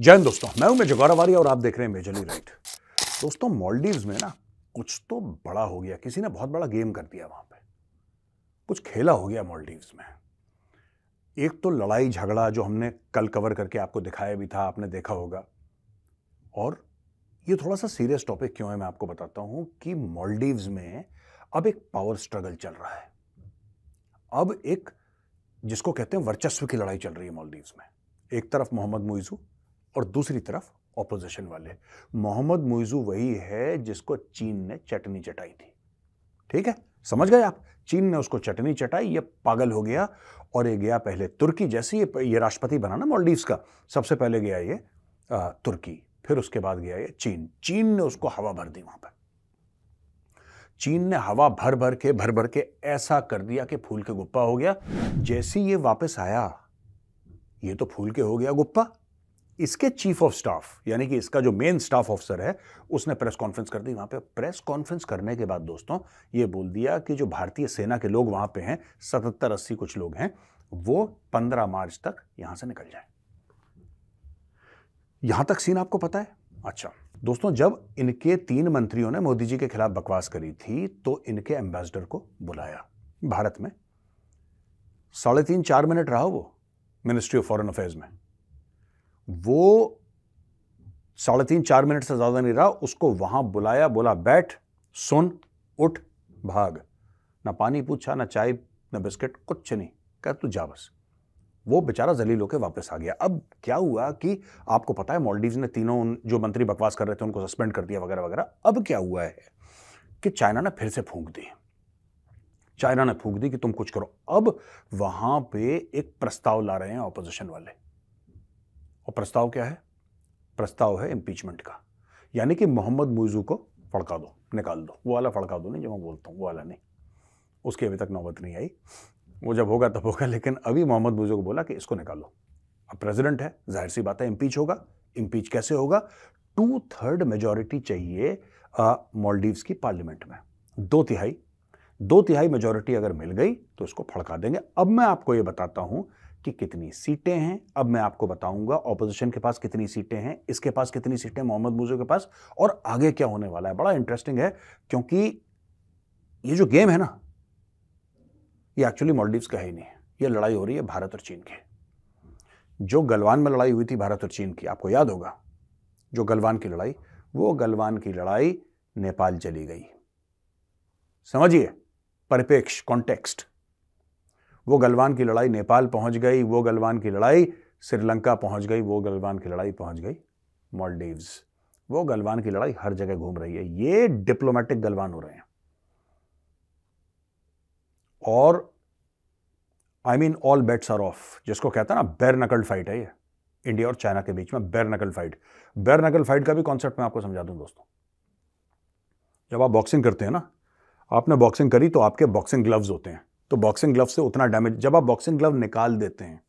जय दोस्तों मैं हूं मेजर गौरवारी और आप देख रहे हैं मेजरली राइट दोस्तों मॉलडीव्स में ना कुछ तो बड़ा हो गया किसी ने बहुत बड़ा गेम कर दिया वहां पे कुछ खेला हो गया मॉलडीव्स में एक तो लड़ाई झगड़ा जो हमने कल कवर करके आपको दिखाया भी था आपने देखा होगा और ये थोड़ा सा सीरियस टॉपिक क्यों है मैं आपको बताता हूं कि मॉलडीव्स में अब एक पावर स्ट्रगल चल रहा है अब एक जिसको कहते हैं वर्चस्व की लड़ाई चल रही है मॉलडीव्स में एक तरफ मोहम्मद मुइजू और दूसरी तरफ ऑपोजिशन वाले मोहम्मद मुइजू वही है जिसको चीन ने चटनी चटाई थी ठीक है समझ गए आप चीन ने उसको चटनी चटाई ये पागल हो गया और ये गया पहले तुर्की जैसे ये ये राष्ट्रपति बना ना मॉलडीव्स का सबसे पहले गया ये आ, तुर्की फिर उसके बाद गया ये चीन चीन ने उसको हवा भर दी वहां पर चीन ने हवा भर भर के भर भर के ऐसा कर दिया कि फूल के गुप्पा हो गया जैसे ये वापस आया ये तो फूल के हो गया गुप्पा इसके चीफ ऑफ स्टाफ यानी कि इसका जो मेन स्टाफ ऑफिसर है उसने प्रेस कॉन्फ्रेंस कर दी वहां पे प्रेस कॉन्फ्रेंस करने के बाद दोस्तों ये बोल दिया कि जो भारतीय सेना के लोग वहां पे हैं सतहत्तर अस्सी कुछ लोग हैं वो पंद्रह मार्च तक यहां से निकल जाए यहां तक सीन आपको पता है अच्छा दोस्तों जब इनके तीन मंत्रियों ने मोदी जी के खिलाफ बकवास करी थी तो इनके एम्बेसडर को बुलाया भारत में साढ़े तीन चार मिनट रहा वो मिनिस्ट्री ऑफ फॉरेन अफेयर्स में वो साढ़े तीन चार मिनट से ज़्यादा नहीं रहा उसको वहां बुलाया बोला बैठ सुन उठ भाग ना पानी पूछा ना चाय ना बिस्किट कुछ नहीं कह तू जा बस वो बेचारा जलील होकर वापस आ गया अब क्या हुआ कि आपको पता है मॉलडीव ने तीनों जो मंत्री बकवास कर रहे थे उनको सस्पेंड कर दिया वगैरह वगैरह अब क्या हुआ है कि चाइना ने फिर से फूंक दी चाइना ने फूंक दी कि तुम कुछ करो अब वहां पे एक प्रस्ताव ला रहे हैं ऑपोजिशन वाले और प्रस्ताव क्या है प्रस्ताव है इम्पीचमेंट का यानी कि मोहम्मद मुइजू को फड़का दो निकाल दो वो वाला फड़का दो नहीं जो मैं बोलता हूँ वो वाला नहीं उसकी अभी तक नौबत नहीं आई वो जब होगा तब होगा लेकिन अभी मोहम्मद मुइजू को बोला कि इसको निकालो अब प्रेजिडेंट है जाहिर सी बात है इम्पीच होगा इम्पीच कैसे होगा टू थर्ड मेजोरिटी चाहिए मॉलडीव्स की पार्लियामेंट में दो तिहाई दो तिहाई मेजोरिटी अगर मिल गई तो इसको फड़का देंगे अब मैं आपको ये बताता हूँ कि कितनी सीटें हैं अब मैं आपको बताऊंगा ऑपोजिशन के पास कितनी सीटें हैं इसके पास कितनी सीटें मोहम्मद मुजो के पास और आगे क्या होने वाला है बड़ा इंटरेस्टिंग है क्योंकि ये जो गेम है ना ये एक्चुअली मॉलडीव्स का ही नहीं है ये लड़ाई हो रही है भारत और चीन की जो गलवान में लड़ाई हुई थी भारत और चीन की आपको याद होगा जो गलवान की लड़ाई वो गलवान की लड़ाई नेपाल चली गई समझिए परिपेक्ष कॉन्टेक्स्ट वो गलवान की लड़ाई नेपाल पहुंच गई वो गलवान की लड़ाई श्रीलंका पहुंच गई वो गलवान की लड़ाई पहुंच गई मॉलडीव्स वो गलवान की लड़ाई हर जगह घूम रही है ये डिप्लोमेटिक गलवान हो रहे हैं और I mean all bets are off जिसको कहता है ना बैर नकल फाइट है ये इंडिया और चाइना के बीच में बैर नकल फाइट बैर नकल फाइट का भी कॉन्सेप्ट मैं आपको समझा दूं दोस्तों जब आप बॉक्सिंग करते हैं ना आपने बॉक्सिंग करी तो आपके बॉक्सिंग ग्लव्स होते हैं तो बॉक्सिंग ग्लव से उतना डैमेज जब आप बॉक्सिंग ग्लव निकाल देते हैं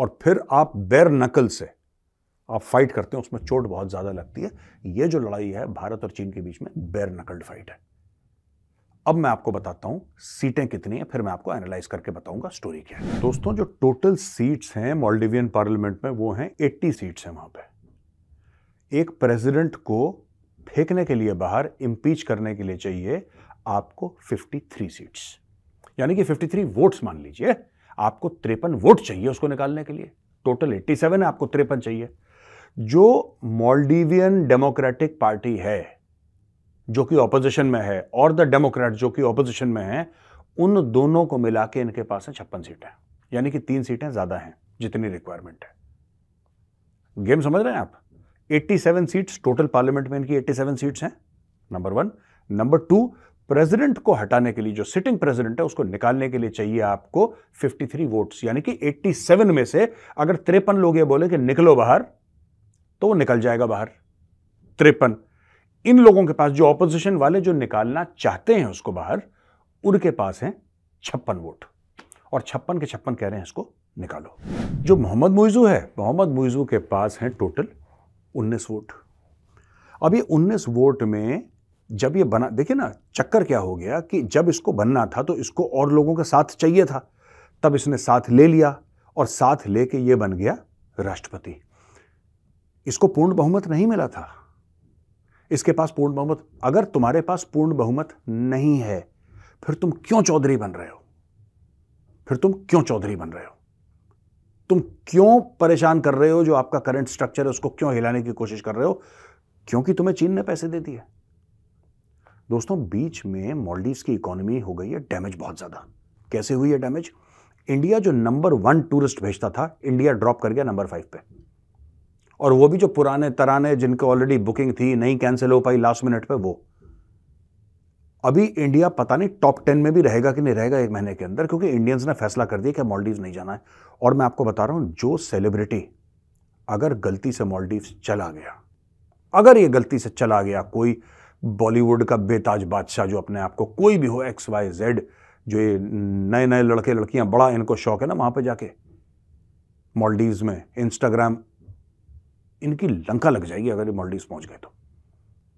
और फिर आप बेर नकल से आप फाइट करते हैं उसमें चोट बहुत ज़्यादा लगती है यह जो लड़ाई है भारत और चीन के बीच में बेर नकल्ड फाइट है अब मैं आपको बताता हूं सीटें कितनी हैं फिर मैं आपको एनालाइज करके बताऊंगा स्टोरी क्या है दोस्तों जो टोटल सीट्स हैं मॉल्डिवियन पार्लियामेंट में वो हैं 80 सीट्स हैं वहां पे एक प्रेसिडेंट को फेंकने के लिए बाहर इम्पीच करने के लिए चाहिए आपको 53 सीट्स यानी कि 53 वोट्स मान लीजिए आपको त्रेपन वोट चाहिए उसको निकालने के लिए टोटल 87 है आपको त्रेपन चाहिए जो मॉलडीवियन डेमोक्रेटिक पार्टी है जो कि ऑपोजिशन में है और द डेमोक्रेट जो कि ऑपोजिशन में है उन दोनों को मिला के इनके पास है छप्पन सीटें यानी कि तीन सीटें ज़्यादा हैं जितनी रिक्वायरमेंट है गेम समझ रहे हैं आप 87 सीट्स टोटल पार्लियामेंट में इनकी 87 सीट्स हैं number one number two president को हटाने के लिए जो सिटिंग प्रेसिडेंट है उसको निकालने के लिए चाहिए आपको 53 वोट्स यानी कि 87 में से अगर तिरपन लोग ये बोले कि निकलो बाहर तो वो निकल जाएगा बाहर तिरपन इन लोगों के पास जो ऑपोजिशन वाले जो निकालना चाहते हैं उसको बाहर उनके पास है छप्पन वोट और छप्पन के छप्पन कह रहे हैं इसको निकालो जो मोहम्मद मुइजू है मोहम्मद मुइजू के पास है टोटल 19 वोट अब ये 19 वोट में जब ये बना देखिए ना चक्कर क्या हो गया कि जब इसको बनना था तो इसको और लोगों का साथ चाहिए था तब इसने साथ ले लिया और साथ लेके ये बन गया राष्ट्रपति इसको पूर्ण बहुमत नहीं मिला था इसके पास पूर्ण बहुमत अगर तुम्हारे पास पूर्ण बहुमत नहीं है फिर तुम क्यों चौधरी बन रहे हो फिर तुम क्यों चौधरी बन रहे हो तुम क्यों परेशान कर रहे हो जो आपका करंट स्ट्रक्चर है उसको क्यों हिलाने की कोशिश कर रहे हो क्योंकि तुम्हें चीन ने पैसे दे दिए दोस्तों बीच में मॉलडीव्स की इकोनॉमी हो गई है डैमेज बहुत ज़्यादा कैसे हुई है डैमेज इंडिया जो नंबर वन टूरिस्ट भेजता था इंडिया ड्रॉप कर गया नंबर फाइव पे और वो भी जो पुराने तराने जिनके ऑलरेडी बुकिंग थी नहीं कैंसिल हो पाई लास्ट मिनट पे वो अभी इंडिया पता नहीं टॉप टेन में भी रहेगा कि नहीं रहेगा एक महीने के अंदर क्योंकि इंडियंस ने फैसला कर दिया कि मॉलडीव नहीं जाना है और मैं आपको बता रहा हूं जो सेलिब्रिटी अगर गलती से मॉलडीव चला गया अगर ये गलती से चला गया कोई बॉलीवुड का बेताज बादशाह जो अपने आप को कोई भी हो एक्स वाई जेड जो ये नए नए लड़के लड़कियां बड़ा इनको शौक है ना वहां पे जाके मॉलडीव में इंस्टाग्राम इनकी लंका लग जाएगी अगर ये मॉलडीव पहुंच गए तो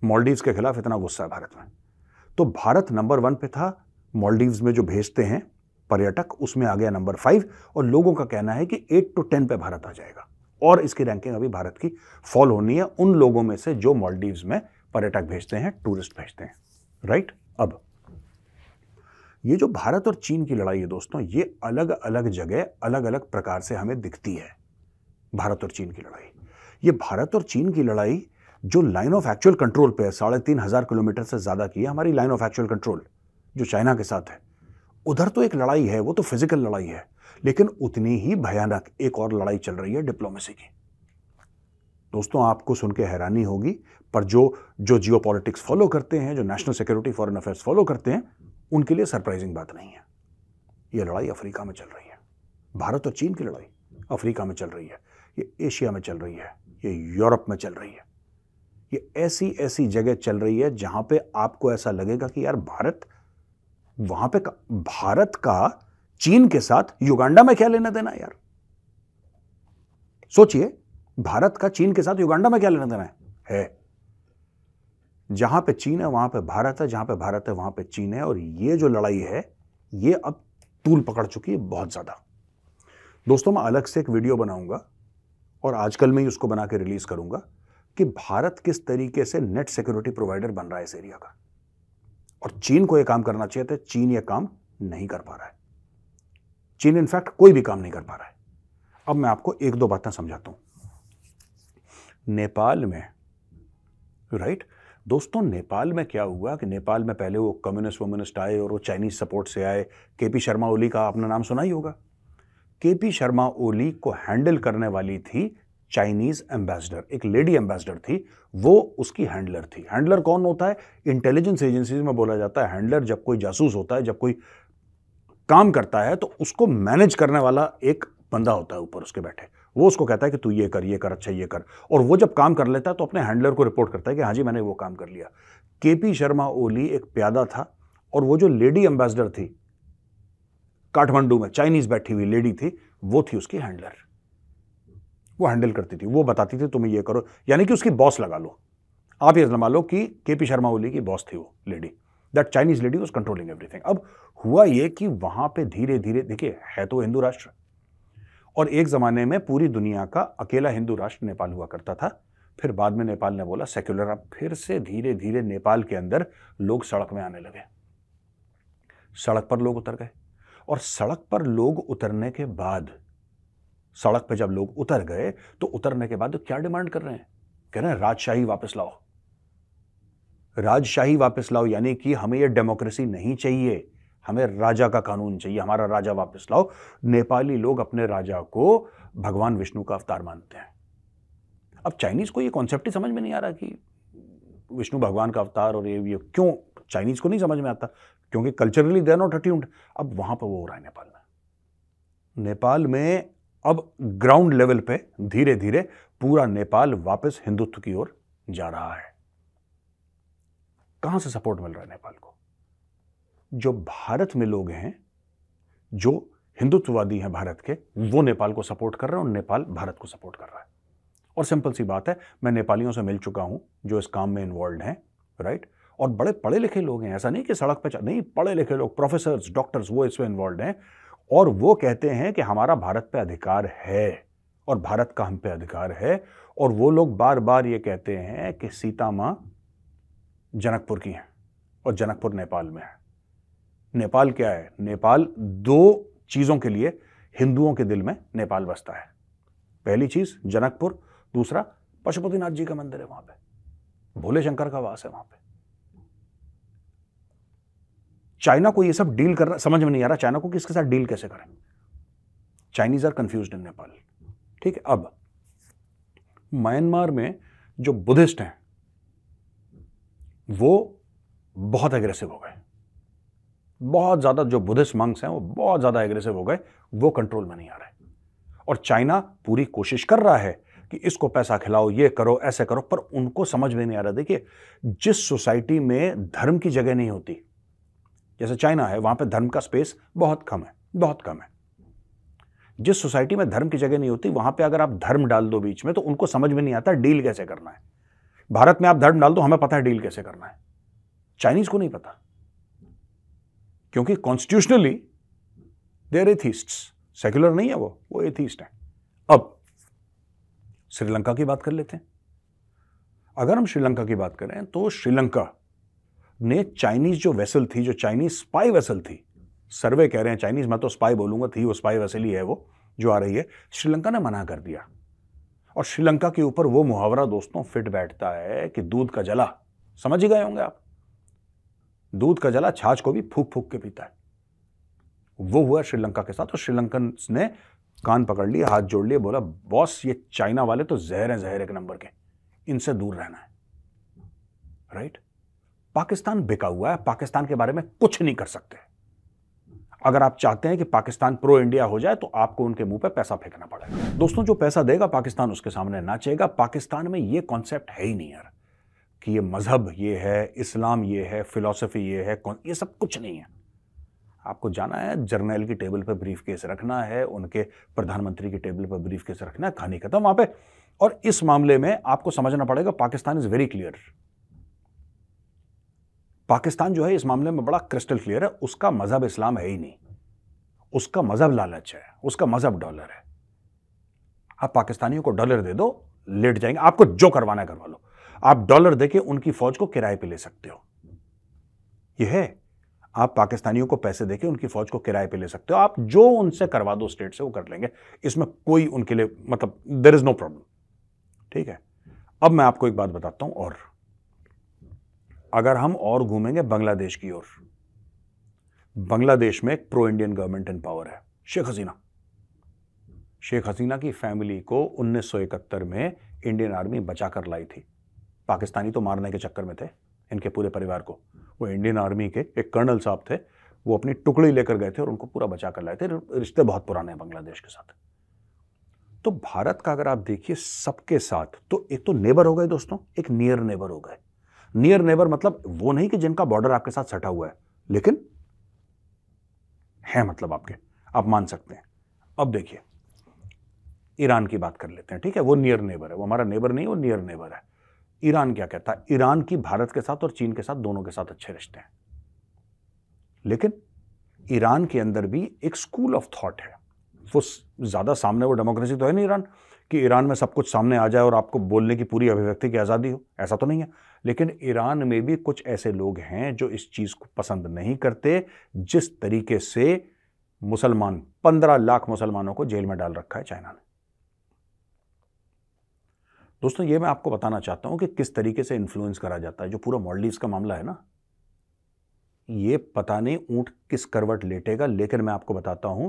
मॉलडीव के खिलाफ इतना गुस्सा है भारत में तो भारत नंबर वन पे था मॉलडीव में जो भेजते हैं पर्यटक उसमें आ गया नंबर फाइव और लोगों का कहना है कि एट टू टेन पे भारत आ जाएगा और इसकी रैंकिंग अभी भारत की फॉल होनी है उन लोगों में से जो मॉलडीव्स में पर्यटक भेजते हैं टूरिस्ट भेजते हैं राइट अब ये जो भारत और चीन की लड़ाई है दोस्तों ये अलग अलग जगह अलग अलग प्रकार से हमें दिखती है भारत और चीन की लड़ाई ये भारत और चीन की लड़ाई जो लाइन ऑफ एक्चुअल कंट्रोल पे है साढ़े तीन हज़ार किलोमीटर से ज़्यादा की है हमारी लाइन ऑफ एक्चुअल कंट्रोल जो चाइना के साथ है उधर तो एक लड़ाई है वो तो फिजिकल लड़ाई है लेकिन उतनी ही भयानक एक और लड़ाई चल रही है डिप्लोमेसी की दोस्तों आपको सुन के हैरानी होगी पर जो जो जियो पॉलिटिक्स फॉलो करते हैं जो national security foreign affairs follow करते हैं उनके लिए सरप्राइजिंग बात नहीं है यह लड़ाई अफ्रीका में चल रही है भारत और चीन की लड़ाई अफ्रीका में चल रही है ये एशिया में चल रही है ये यूरोप में चल रही है ये ऐसी ऐसी जगह चल रही है जहां पे आपको ऐसा लगेगा कि यार भारत वहां पे का, भारत का चीन के साथ युगांडा में क्या लेना देना यार सोचिए भारत का चीन के साथ युगांडा में क्या लेना देना है है जहां पे चीन है वहां पे भारत है जहां पे भारत है वहां पे चीन है और ये जो लड़ाई है ये अब तूल पकड़ चुकी है बहुत ज़्यादा दोस्तों मैं अलग से एक वीडियो बनाऊंगा और आजकल मैं ही उसको बना के रिलीज़ करूंगा कि भारत किस तरीके से नेट सिक्योरिटी प्रोवाइडर बन रहा है इस एरिया का और चीन को यह काम करना चाहिए था तो चीन यह काम नहीं कर पा रहा है चीन इनफैक्ट कोई भी काम नहीं कर पा रहा है अब मैं आपको एक दो बातें समझाता हूं नेपाल में राइट दोस्तों नेपाल में क्या हुआ कि नेपाल में पहले वो कम्युनिस्ट वम्युनिस्ट आए और वो चाइनीज सपोर्ट से आए के पी शर्मा ओली का आपने नाम सुना ही होगा के पी शर्मा ओली को हैंडल करने वाली थी चाइनीज एम्बेसडर एक लेडी एम्बेसडर थी वो उसकी हैंडलर थी हैंडलर कौन होता है इंटेलिजेंस एजेंसीज में बोला जाता है हैंडलर जब कोई जासूस होता है जब कोई काम करता है तो उसको मैनेज करने वाला एक बंदा होता है ऊपर उसके बैठे वो उसको कहता है कि तू ये कर ये कर अच्छा ये कर और वो जब काम कर लेता है तो अपने हैंडलर को रिपोर्ट करता है कि हाँ जी मैंने वो काम कर लिया के पी शर्मा ओली एक प्यादा था और वो जो लेडी एम्बेसडर थी काठमांडू में चाइनीज बैठी हुई लेडी थी वो थी उसकी हैंडलर वो हैंडल करती थी वो बताती थी तुम्हें ये करो यानी कि उसकी बॉस लगा लो आप ये लगा लो कि के पी शर्मा ओली की बॉस थी वो lady that Chinese lady was controlling everything अब हुआ ये कि वहां पे धीरे धीरे देखिए है तो हिंदू राष्ट्र और एक ज़माने में पूरी दुनिया का अकेला हिंदू राष्ट्र नेपाल हुआ करता था फिर बाद में नेपाल ने बोला सेक्युलर अब फिर से धीरे धीरे नेपाल के अंदर लोग सड़क में आने लगे सड़क पर लोग उतर गए और सड़क पर लोग उतरने के बाद सड़क पर जब लोग उतर गए तो उतरने के बाद तो क्या डिमांड कर रहे हैं कह रहे हैं राजशाही वापस लाओ राजशाही वापस लाओ यानी कि हमें यह डेमोक्रेसी नहीं चाहिए हमें राजा का कानून चाहिए हमारा राजा वापस लाओ नेपाली लोग अपने राजा को भगवान विष्णु का अवतार मानते हैं अब चाइनीज़ को ये कॉन्सेप्ट ही समझ में नहीं आ रहा कि विष्णु भगवान का अवतार और ये ये क्यों चाइनीज़ को नहीं समझ में आता क्योंकि कल्चरली दे नॉट अट्यून्ड अब वहां पर वो हो रहा है नेपाल में नेपाल में अब ग्राउंड लेवल पे धीरे धीरे पूरा नेपाल वापस हिंदुत्व की ओर जा रहा है कहां से सपोर्ट मिल रहा है नेपाल को जो भारत में लोग हैं जो हिंदुत्ववादी हैं भारत के वो नेपाल को सपोर्ट कर रहे हैं और नेपाल भारत को सपोर्ट कर रहा है और सिंपल सी बात है मैं नेपालियों से मिल चुका हूँ जो इस काम में इन्वॉल्व हैं राइट और बड़े पढ़े लिखे लोग हैं ऐसा नहीं कि सड़क पर नहीं पढ़े लिखे लोग प्रोफेसर्स डॉक्टर्स वो इसमें इन्वॉल्व हैं और वो कहते हैं कि हमारा भारत पे अधिकार है और भारत का हम पे अधिकार है और वो लोग बार बार ये कहते हैं कि सीता माँ जनकपुर की हैं और जनकपुर नेपाल में है नेपाल क्या है नेपाल दो चीज़ों के लिए हिंदुओं के दिल में नेपाल बसता है पहली चीज़ जनकपुर दूसरा पशुपतिनाथ जी का मंदिर है वहां पे भोले शंकर का वास है वहां पे चाइना को ये सब डील करना समझ में नहीं आ रहा चाइना को किसके साथ डील कैसे करें Chinese are confuse in Nepal ठीक है अब म्यांमार में जो बुद्धिस्ट हैं वो बहुत एग्रेसिव हो गए बहुत ज़्यादा जो बुद्धिस्ट मंक्स हैं वो बहुत ज़्यादा एग्रेसिव हो गए वो कंट्रोल में नहीं आ रहे और चाइना पूरी कोशिश कर रहा है कि इसको पैसा खिलाओ ये करो ऐसे करो पर उनको समझ में नहीं आ रहा देखिए जिस सोसाइटी में धर्म की जगह नहीं होती जैसे चाइना है वहां पर धर्म का स्पेस बहुत कम है बहुत कम है जिस सोसाइटी में धर्म की जगह नहीं होती वहां पर अगर आप धर्म डाल दो बीच में तो उनको समझ में नहीं आता डील कैसे करना है भारत में आप धर्म डाल दो हमें पता है डील कैसे करना है चाइनीज़ को नहीं पता क्योंकि कॉन्स्टिट्यूशनली देर एथीस्ट सेक्युलर नहीं है वो वो एथीस्ट है अब श्रीलंका की बात कर लेते हैं अगर हम श्रीलंका की बात करें तो श्रीलंका ने चाइनीज जो वेसल थी जो चाइनीज स्पाई वेसल थी सर्वे कह रहे हैं चाइनीज मैं तो स्पाई बोलूंगा थी वो स्पाई वेसल ही है वो जो आ रही है श्रीलंका ने मना कर दिया और श्रीलंका के ऊपर वो मुहावरा दोस्तों फिट बैठता है कि दूध का जला समझ ही गए होंगे आप दूध का जला छाछ को भी फूक फूक के पीता है वो हुआ श्रीलंका के साथ और श्रीलंकन ने कान पकड़ लिए हाथ जोड़ लिए बोला बॉस ये चाइना वाले तो जहर हैं जहर एक नंबर के इनसे दूर रहना है राइट पाकिस्तान बिका हुआ है पाकिस्तान के बारे में कुछ नहीं कर सकते अगर आप चाहते हैं कि पाकिस्तान प्रो इंडिया हो जाए तो आपको उनके मुंह पे पैसा फेंकना पड़ेगा दोस्तों जो पैसा देगा पाकिस्तान उसके सामने नाचेगा पाकिस्तान में ये कॉन्सेप्ट है ही नहीं यार कि ये मज़हब ये है इस्लाम ये है फ़िलासफ़ी ये है कौन ये सब कुछ नहीं है आपको जाना है जर्नैल की टेबल पर ब्रीफ केस रखना है उनके प्रधानमंत्री की टेबल पर ब्रीफ केस रखना है कहानी खत्म वहाँ पर और इस मामले में आपको समझना पड़ेगा Pakistan is very clear Pakistan जो है इस मामले में बड़ा क्रिस्टल क्लियर है उसका मज़हब इस्लाम है ही नहीं उसका मज़हब लालच है उसका मज़हब डॉलर है आप पाकिस्तानियों को डॉलर दे दो लेट जाएंगे आपको जो करवाना है करवा लो आप डॉलर देके उनकी फौज को किराए पे ले सकते हो यह है आप पाकिस्तानियों को पैसे देके उनकी फौज को किराए पे ले सकते हो आप जो उनसे करवा दो स्टेट से वो कर लेंगे इसमें कोई उनके लिए मतलब देर इज नो प्रॉब्लम ठीक है अब मैं आपको एक बात बताता हूं और अगर हम और घूमेंगे बांग्लादेश की ओर बांग्लादेश में एक pro Indian government in power है शेख हसीना शेख हसीना की फैमिली को 1971 में इंडियन आर्मी बचाकर लाई थी पाकिस्तानी तो मारने के चक्कर में थे इनके पूरे परिवार को वो इंडियन आर्मी के एक कर्नल साहब थे वो अपनी टुकड़ी लेकर गए थे और उनको पूरा बचा कर लाए थे रिश्ते बहुत पुराने हैं बांग्लादेश के साथ तो भारत का अगर आप देखिए सबके साथ तो एक तो नेबर हो गए दोस्तों एक नियर नेबर हो गए नियर नेबर मतलब वो नहीं कि जिनका बॉर्डर आपके साथ सटा हुआ है लेकिन है मतलब आपके आप मान सकते हैं अब देखिए ईरान की बात कर लेते हैं ठीक है वो नियर नेबर है वो हमारा नेबर नहीं वो नियर नेबर है ईरान क्या कहता है ईरान की भारत के साथ और चीन के साथ दोनों के साथ अच्छे रिश्ते हैं लेकिन ईरान के अंदर भी एक स्कूल ऑफ थॉट है वो ज़्यादा सामने वो डेमोक्रेसी तो है ना ईरान कि ईरान में सब कुछ सामने आ जाए और आपको बोलने की पूरी अभिव्यक्ति की आज़ादी हो ऐसा तो नहीं है लेकिन ईरान में भी कुछ ऐसे लोग हैं जो इस चीज़ को पसंद नहीं करते जिस तरीके से मुसलमान पंद्रह लाख मुसलमानों को जेल में डाल रखा है चाइना ने दोस्तों ये मैं आपको बताना चाहता हूं कि किस तरीके से इन्फ्लुएंस करा जाता है जो पूरा मॉडलिव्स का मामला है ना ये पता नहीं ऊंट किस करवट लेटेगा लेकिन मैं आपको बताता हूं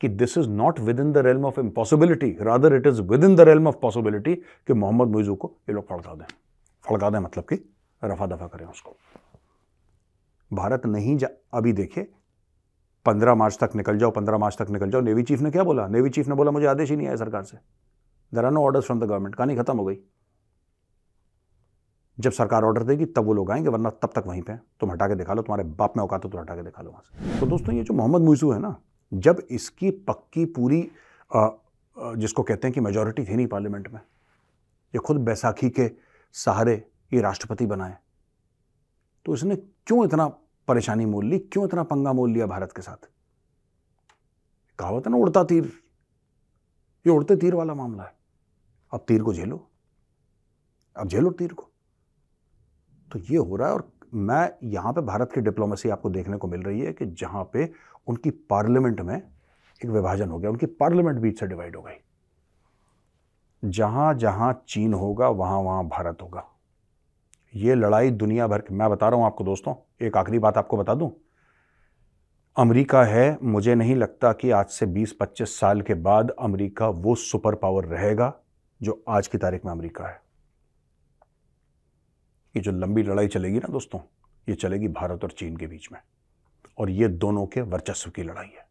कि this is not with in the realm of impossibility rather it is with in the realm of possibility कि मोहम्मद मुइजू को ये लोग फड़का दें फड़का दें मतलब कि रफा दफा करें उसको भारत नहीं जा अभी देखिए पंद्रह मार्च तक निकल जाओ पंद्रह मार्च तक निकल जाओ नेवी चीफ ने क्या बोला नेवी चीफ ने बोला मुझे आदेश ही नहीं आया सरकार से there are no orders from the government कहानी खत्म हो गई जब सरकार ऑर्डर देगी तब वो लोग आएंगे वरना तब तक वहीं पे तुम हटा के दिखा लो तुम्हारे बाप में औकात हो तुम हटा के दिखा लो वहाँ से तो दोस्तों ये जो मोहम्मद मुइजू है ना जब इसकी पक्की पूरी आ, जिसको कहते हैं कि मेजोरिटी थी नहीं पार्लियामेंट में ये खुद बैसाखी के सहारे ये राष्ट्रपति बनाए तो इसने क्यों इतना परेशानी मोल ली क्यों इतना पंगा मोल लिया भारत के साथ कहावत है ना उड़ता तीर ये उड़ते तीर वाला मामला है अब तीर को झेलो अब झेलो तीर को तो ये हो रहा है और मैं यहाँ पे भारत की डिप्लोमेसी आपको देखने को मिल रही है कि जहाँ पे उनकी पार्लियामेंट में एक विभाजन हो गया उनकी पार्लियामेंट बीच से डिवाइड हो गई जहाँ जहाँ चीन होगा वहाँ वहाँ भारत होगा ये लड़ाई दुनिया भर की मैं बता रहा हूँ आपको दोस्तों एक आखिरी बात आपको बता दूँ अमेरिका है मुझे नहीं लगता कि आज से 20-25 साल के बाद अमेरिका वो सुपर पावर रहेगा जो आज की तारीख में अमेरिका है ये जो लंबी लड़ाई चलेगी ना दोस्तों ये चलेगी भारत और चीन के बीच में और ये दोनों के वर्चस्व की लड़ाई है